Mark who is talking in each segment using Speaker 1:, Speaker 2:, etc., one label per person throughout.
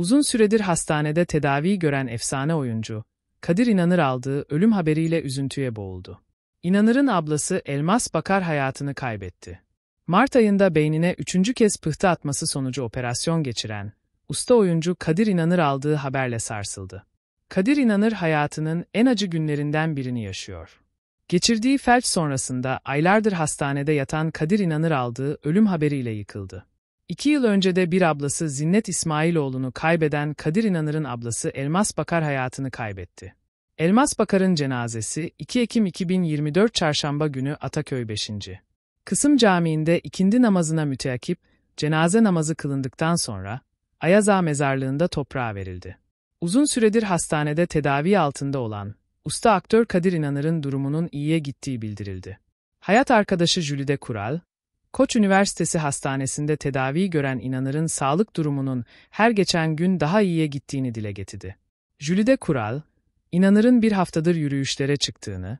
Speaker 1: Uzun süredir hastanede tedavi gören efsane oyuncu, Kadir İnanır aldığı ölüm haberiyle üzüntüye boğuldu. İnanır'ın ablası Elmas Bakar hayatını kaybetti. Mart ayında beynine üçüncü kez pıhtı atması sonucu operasyon geçiren, usta oyuncu Kadir İnanır aldığı haberle sarsıldı. Kadir İnanır hayatının en acı günlerinden birini yaşıyor. Geçirdiği felç sonrasında aylardır hastanede yatan Kadir İnanır aldığı ölüm haberiyle yıkıldı. İki yıl önce de bir ablası Zinnet İsmailoğlu'nu kaybeden Kadir İnanır'ın ablası Elmas Bakar hayatını kaybetti. Elmas Bakar'ın cenazesi 2 Ekim 2024 Çarşamba günü Ataköy 5. Kısım Camii'nde ikindi namazına müteakip, cenaze namazı kılındıktan sonra Ayaza mezarlığında toprağa verildi. Uzun süredir hastanede tedavi altında olan usta aktör Kadir İnanır'ın durumunun iyiye gittiği bildirildi. Hayat arkadaşı Jülide Kural, Koç Üniversitesi Hastanesi'nde tedavi gören İnanır'ın sağlık durumunun her geçen gün daha iyiye gittiğini dile getirdi. Jülide Kural, İnanır'ın bir haftadır yürüyüşlere çıktığını,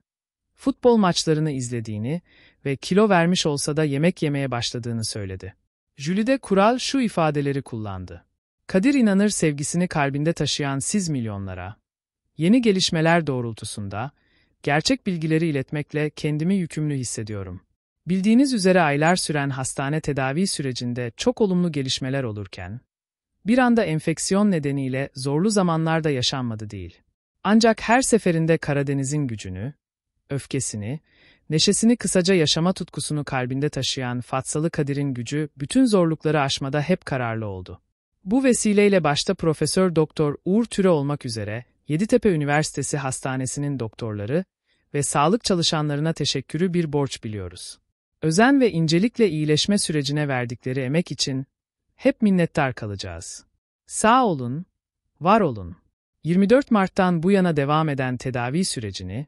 Speaker 1: futbol maçlarını izlediğini ve kilo vermiş olsa da yemek yemeye başladığını söyledi. Jülide Kural şu ifadeleri kullandı. Kadir İnanır sevgisini kalbinde taşıyan siz milyonlara, yeni gelişmeler doğrultusunda, gerçek bilgileri iletmekle kendimi yükümlü hissediyorum.'' Bildiğiniz üzere aylar süren hastane tedavi sürecinde çok olumlu gelişmeler olurken, bir anda enfeksiyon nedeniyle zorlu zamanlarda yaşanmadı değil. Ancak her seferinde Karadeniz'in gücünü, öfkesini, neşesini kısaca yaşama tutkusunu kalbinde taşıyan Fatsalı Kadir'in gücü bütün zorlukları aşmada hep kararlı oldu. Bu vesileyle başta Profesör Doktor Uğur Türe olmak üzere Yeditepe Üniversitesi Hastanesi'nin doktorları ve sağlık çalışanlarına teşekkürü bir borç biliyoruz özen ve incelikle iyileşme sürecine verdikleri emek için hep minnettar kalacağız. Sağ olun, var olun. 24 Mart'tan bu yana devam eden tedavi sürecini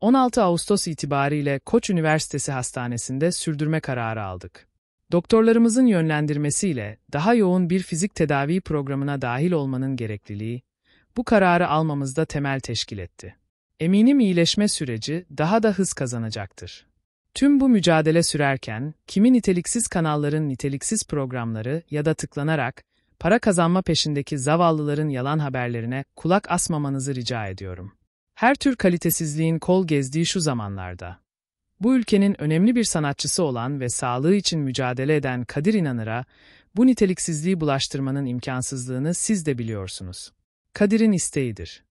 Speaker 1: 16 Ağustos itibariyle Koç Üniversitesi Hastanesi'nde sürdürme kararı aldık. Doktorlarımızın yönlendirmesiyle daha yoğun bir fizik tedavi programına dahil olmanın gerekliliği bu kararı almamızda temel teşkil etti. Eminim iyileşme süreci daha da hız kazanacaktır. Tüm bu mücadele sürerken, kimi niteliksiz kanalların niteliksiz programları ya da tıklanarak, para kazanma peşindeki zavallıların yalan haberlerine kulak asmamanızı rica ediyorum. Her tür kalitesizliğin kol gezdiği şu zamanlarda. Bu ülkenin önemli bir sanatçısı olan ve sağlığı için mücadele eden Kadir İnanır'a, bu niteliksizliği bulaştırmanın imkansızlığını siz de biliyorsunuz. Kadir'in isteğidir.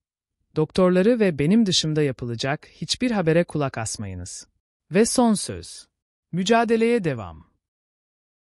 Speaker 1: Doktorları ve benim dışımda yapılacak hiçbir habere kulak asmayınız. Ve son söz. Mücadeleye devam.